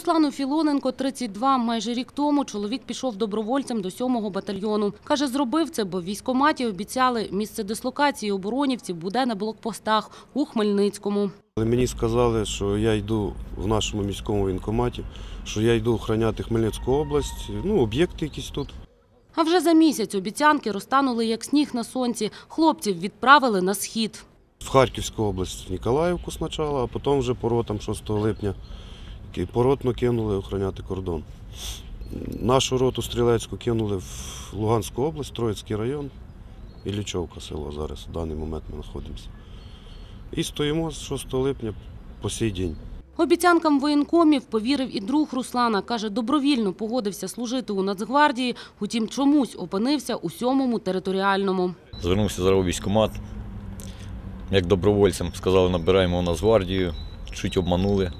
Руслану Філоненко 32. Майже рік тому чоловік пішов добровольцем до 7-го батальйону. Каже, зробив це, бо військоматі обіцяли місце дислокації оборонівців буде на блокпостах у Хмельницькому. мені сказали, що я йду в нашому міському воєнкоматі, що я йду охороняти Хмельницьку область, ну, об'єкти якісь тут. А вже за місяць обіцянки розтанули як сніг на сонці. Хлопців відправили на схід. В Харківську область Ніколаївку спочатку, а потім вже по ротам 6 липня і по ротну кинули охороняти кордон. Нашу роту стрілецьку кинули в Луганську область, Троїцький район і Лічовка село. Зараз в даний момент ми знаходимося. І стоїмо з 6 липня по сій день. Обіцянкам воєнкомів повірив і друг Руслана. Каже, добровільно погодився служити у Нацгвардії, утім чомусь опинився у сьомому територіальному. Звернувся зараз у військкомат. Як добровольцем. сказали, набираємо у Нацгвардію, чуть обманули.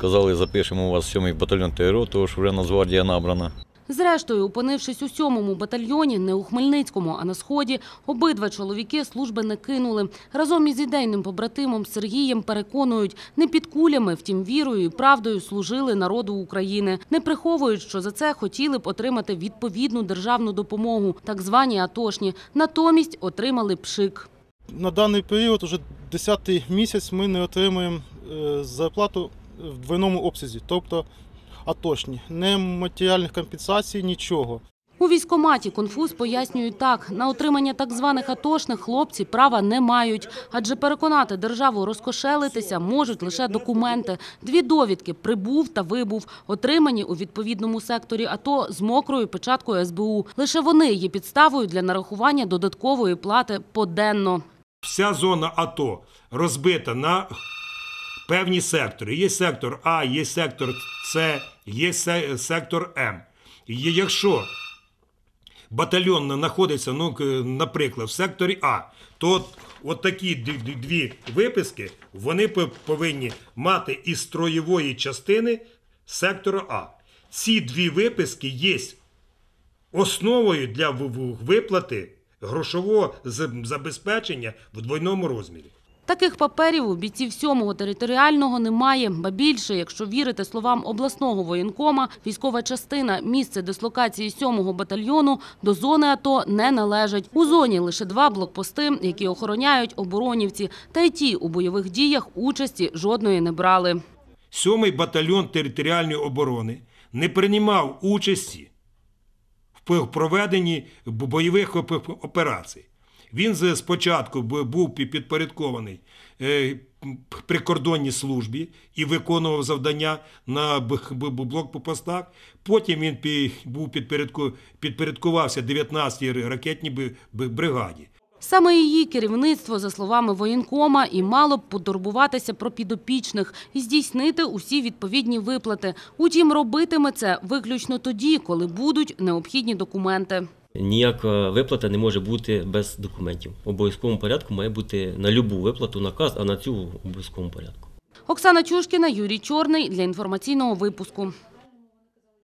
Сказали, запишемо у вас 7-й батальйон ТРО, тому що вже Нацгвардія набрана. Зрештою, опинившись у сьомому батальйоні, не у Хмельницькому, а на сході, обидва чоловіки служби не кинули. Разом із ідейним побратимом Сергієм переконують, не під кулями, втім вірою і правдою служили народу України. Не приховують, що за це хотіли б отримати відповідну державну допомогу, так звані атошні. Натомість отримали пшик. На даний період, уже 10-й місяць, ми не отримуємо е, зарплату в двойному обсязі, тобто атошні, не матеріальних компенсацій, нічого. У військкоматі конфуз пояснюють так: на отримання так званих атошних хлопці права не мають, адже переконати державу розкошелитися можуть лише документи. Дві довідки прибув та вибув, отримані у відповідному секторі АТО з мокрою печаткою СБУ. Лише вони є підставою для нарахування додаткової плати поденно. Вся зона АТО розбита на певні сектори. Є сектор А, є сектор С, є сектор М. І Якщо батальйон знаходиться, ну, наприклад, в секторі А, то от, от такі дві виписки вони повинні мати із строєвої частини сектора А. Ці дві виписки є основою для виплати грошового забезпечення в двойному розмірі. Таких паперів у бійців 7-го територіального немає, ба більше, якщо вірити словам обласного воєнкома, військова частина місце дислокації 7-го батальйону до зони АТО не належить. У зоні лише два блокпости, які охороняють оборонівці, та й ті у бойових діях участі жодної не брали. Сьомий батальйон територіальної оборони не приймав участі в проведенні бойових операцій. Він спочатку був підпорядкований е, прикордонній службі і виконував завдання на блокпостах. Потім він був підпорядкувався 19-й ракетній бригаді. Саме її керівництво, за словами воєнкома, і мало б потурбуватися про підопічних і здійснити усі відповідні виплати. Утім, робитиме це виключно тоді, коли будуть необхідні документи. Ніяка е, виплата не може бути без документів. В обов'язковому порядку має бути на любу виплату наказ, а на цю в обов'язковому порядку. Оксана Чушкіна, Юрій Чорний для інформаційного випуску.